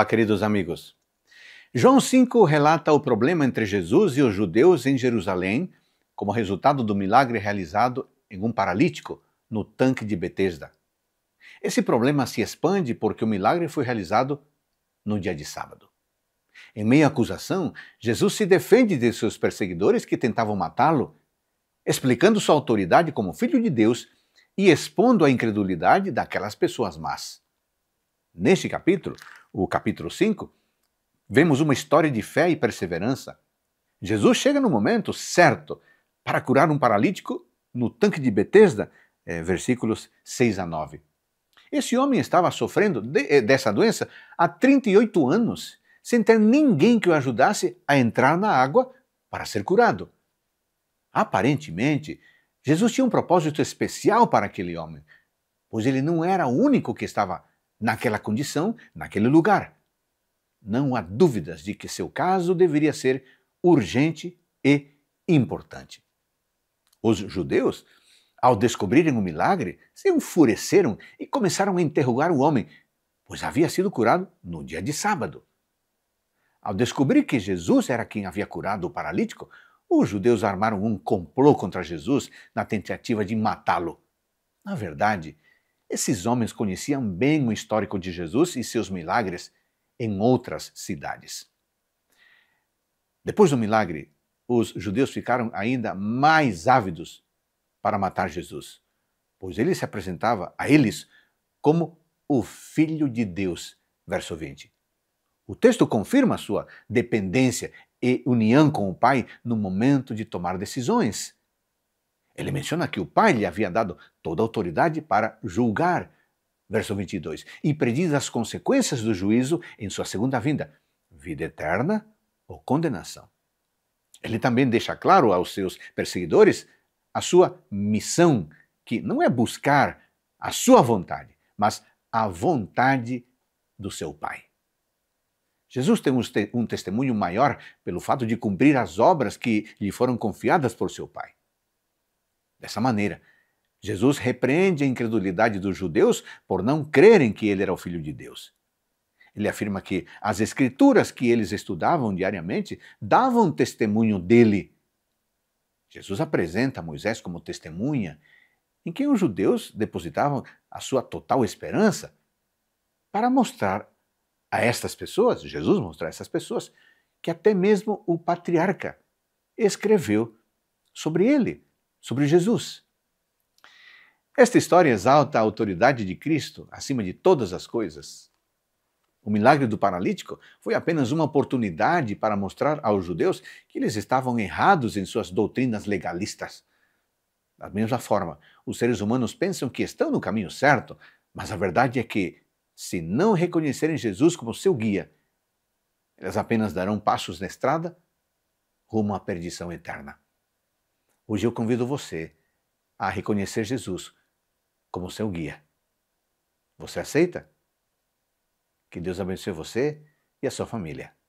Olá, queridos amigos. João 5 relata o problema entre Jesus e os judeus em Jerusalém, como resultado do milagre realizado em um paralítico no tanque de Betesda. Esse problema se expande porque o milagre foi realizado no dia de sábado. Em meio à acusação, Jesus se defende de seus perseguidores que tentavam matá-lo, explicando sua autoridade como filho de Deus e expondo a incredulidade daquelas pessoas más. Neste capítulo, o capítulo 5, vemos uma história de fé e perseverança. Jesus chega no momento certo para curar um paralítico no tanque de Betesda, é, versículos 6 a 9. Esse homem estava sofrendo de, eh, dessa doença há 38 anos, sem ter ninguém que o ajudasse a entrar na água para ser curado. Aparentemente, Jesus tinha um propósito especial para aquele homem, pois ele não era o único que estava naquela condição, naquele lugar. Não há dúvidas de que seu caso deveria ser urgente e importante. Os judeus, ao descobrirem o milagre, se enfureceram e começaram a interrogar o homem, pois havia sido curado no dia de sábado. Ao descobrir que Jesus era quem havia curado o paralítico, os judeus armaram um complô contra Jesus na tentativa de matá-lo. Na verdade, esses homens conheciam bem o histórico de Jesus e seus milagres em outras cidades. Depois do milagre, os judeus ficaram ainda mais ávidos para matar Jesus, pois ele se apresentava a eles como o Filho de Deus. Verso 20. O texto confirma sua dependência e união com o Pai no momento de tomar decisões. Ele menciona que o Pai lhe havia dado toda a autoridade para julgar, verso 22, e prediz as consequências do juízo em sua segunda vinda, vida eterna ou condenação. Ele também deixa claro aos seus perseguidores a sua missão, que não é buscar a sua vontade, mas a vontade do seu Pai. Jesus tem um testemunho maior pelo fato de cumprir as obras que lhe foram confiadas por seu Pai dessa maneira. Jesus repreende a incredulidade dos judeus por não crerem que ele era o Filho de Deus. Ele afirma que as escrituras que eles estudavam diariamente davam testemunho dele. Jesus apresenta Moisés como testemunha em quem os judeus depositavam a sua total esperança para mostrar a estas pessoas, Jesus mostrar a essas pessoas, que até mesmo o patriarca escreveu sobre ele sobre Jesus. Esta história exalta a autoridade de Cristo acima de todas as coisas. O milagre do paralítico foi apenas uma oportunidade para mostrar aos judeus que eles estavam errados em suas doutrinas legalistas. Da mesma forma, os seres humanos pensam que estão no caminho certo, mas a verdade é que, se não reconhecerem Jesus como seu guia, eles apenas darão passos na estrada rumo à perdição eterna. Hoje eu convido você a reconhecer Jesus como seu guia. Você aceita? Que Deus abençoe você e a sua família.